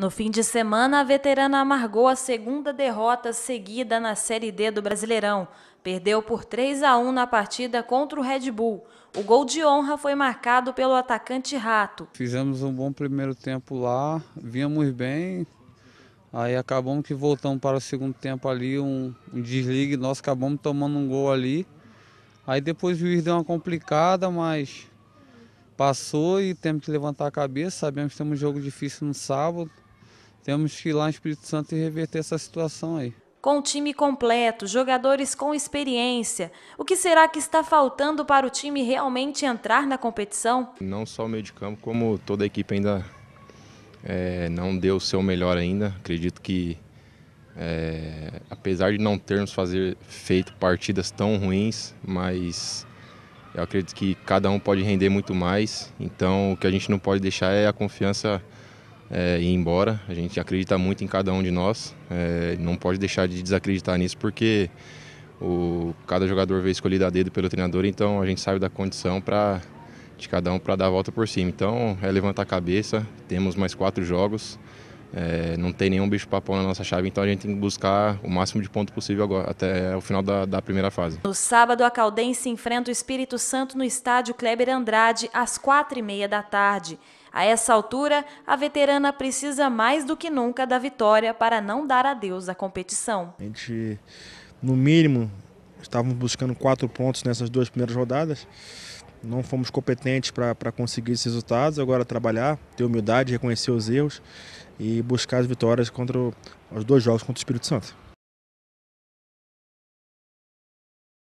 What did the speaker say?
No fim de semana, a veterana amargou a segunda derrota seguida na Série D do Brasileirão. Perdeu por 3 a 1 na partida contra o Red Bull. O gol de honra foi marcado pelo atacante Rato. Fizemos um bom primeiro tempo lá, vínhamos bem. Aí acabamos que voltamos para o segundo tempo ali, um, um desligue, nós acabamos tomando um gol ali. Aí depois o juiz deu uma complicada, mas passou e temos que levantar a cabeça. Sabemos que temos um jogo difícil no sábado. Temos que ir lá no Espírito Santo e reverter essa situação aí. Com o time completo, jogadores com experiência, o que será que está faltando para o time realmente entrar na competição? Não só o meio de campo, como toda a equipe ainda é, não deu o seu melhor ainda. Acredito que, é, apesar de não termos fazer, feito partidas tão ruins, mas eu acredito que cada um pode render muito mais. Então, o que a gente não pode deixar é a confiança é, ir embora. A gente acredita muito em cada um de nós, é, não pode deixar de desacreditar nisso porque o, cada jogador veio escolhido a dedo pelo treinador, então a gente sabe da condição para de cada um para dar a volta por cima. Então é levantar a cabeça, temos mais quatro jogos, é, não tem nenhum bicho papão na nossa chave, então a gente tem que buscar o máximo de ponto possível agora, até o final da, da primeira fase. No sábado, a Caldense enfrenta o Espírito Santo no estádio Kleber Andrade, às quatro e meia da tarde. A essa altura, a veterana precisa mais do que nunca da vitória para não dar adeus à competição. A gente, no mínimo, estávamos buscando quatro pontos nessas duas primeiras rodadas. Não fomos competentes para conseguir esses resultados. Agora, trabalhar, ter humildade, reconhecer os erros e buscar as vitórias contra os dois jogos contra o Espírito Santo.